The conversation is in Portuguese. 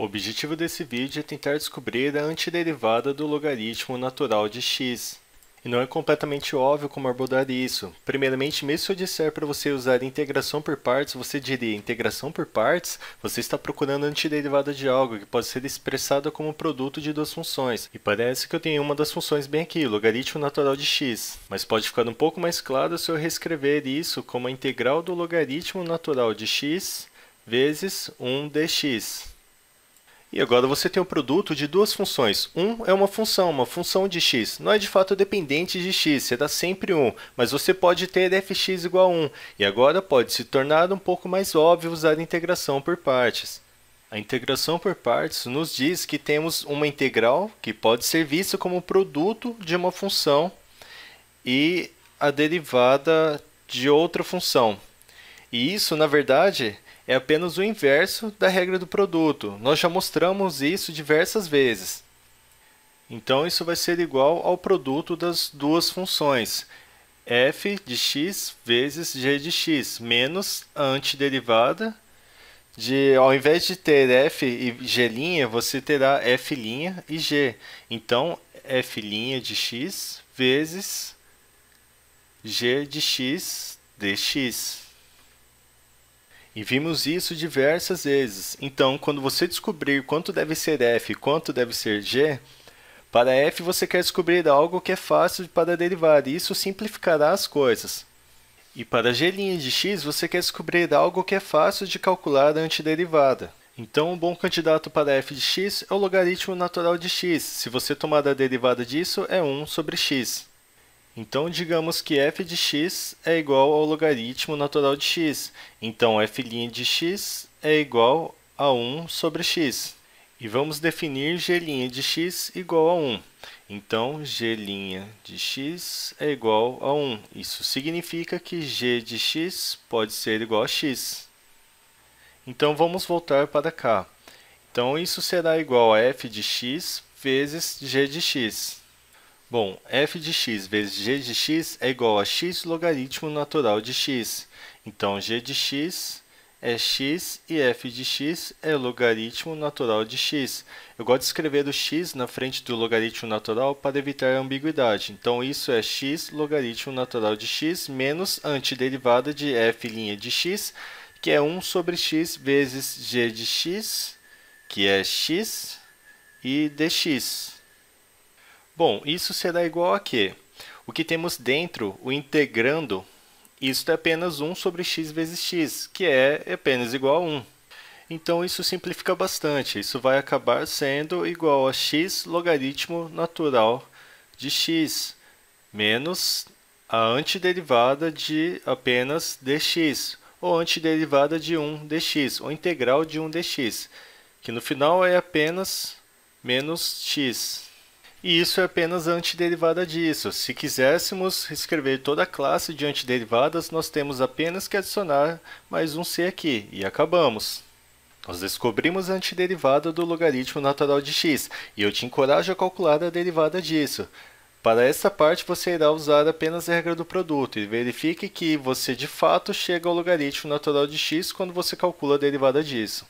O objetivo desse vídeo é tentar descobrir a antiderivada do logaritmo natural de x. E não é completamente óbvio como abordar isso. Primeiramente, mesmo se eu disser para você usar integração por partes, você diria integração por partes, você está procurando a antiderivada de algo que pode ser expressada como produto de duas funções. E parece que eu tenho uma das funções bem aqui, logaritmo natural de x. Mas pode ficar um pouco mais claro se eu reescrever isso como a integral do logaritmo natural de x vezes 1 dx. E agora você tem um produto de duas funções. Um é uma função, uma função de x. Não é de fato dependente de x, será sempre 1, mas você pode ter fx igual a 1. E agora pode se tornar um pouco mais óbvio usar a integração por partes. A integração por partes nos diz que temos uma integral que pode ser vista como produto de uma função e a derivada de outra função. E isso, na verdade, é apenas o inverso da regra do produto. Nós já mostramos isso diversas vezes. Então, isso vai ser igual ao produto das duas funções, f de x vezes g de x, menos a antiderivada de, ao invés de ter f e g', você terá f' e g. Então, f' de x vezes g de x dx. E vimos isso diversas vezes. Então, quando você descobrir quanto deve ser f e quanto deve ser g, para f você quer descobrir algo que é fácil para derivar, e isso simplificará as coisas. E para g' de x você quer descobrir algo que é fácil de calcular a antiderivada. Então, um bom candidato para f de x é o logaritmo natural de x. Se você tomar a derivada disso, é 1 sobre x. Então, digamos que f de x é igual ao logaritmo natural de x. Então, f' de x é igual a 1 sobre x. E vamos definir g' de x igual a 1. Então, g' de x é igual a 1. Isso significa que g de x pode ser igual a x. Então, vamos voltar para cá. Então, isso será igual a f de x vezes g de x. Bom, f de x vezes g de x é igual a x logaritmo natural de x. Então, g de x é x e f de x é logaritmo natural de x. Eu gosto de escrever o x na frente do logaritmo natural para evitar a ambiguidade. Então, isso é x logaritmo natural de x menos antiderivada de f' de x, que é 1 sobre x vezes g de x, que é x, e dx. Bom, isso será igual a quê? O que temos dentro, o integrando, isto é apenas 1 sobre x vezes x, que é apenas igual a 1. Então, isso simplifica bastante. Isso vai acabar sendo igual a x logaritmo natural de x, menos a antiderivada de apenas dx, ou antiderivada de 1 dx, ou integral de 1 dx, que no final é apenas menos x. E isso é apenas a antiderivada disso. Se quiséssemos escrever toda a classe de antiderivadas, nós temos apenas que adicionar mais um c aqui, e acabamos. Nós descobrimos a antiderivada do logaritmo natural de x, e eu te encorajo a calcular a derivada disso. Para esta parte, você irá usar apenas a regra do produto e verifique que você de fato chega ao logaritmo natural de x quando você calcula a derivada disso.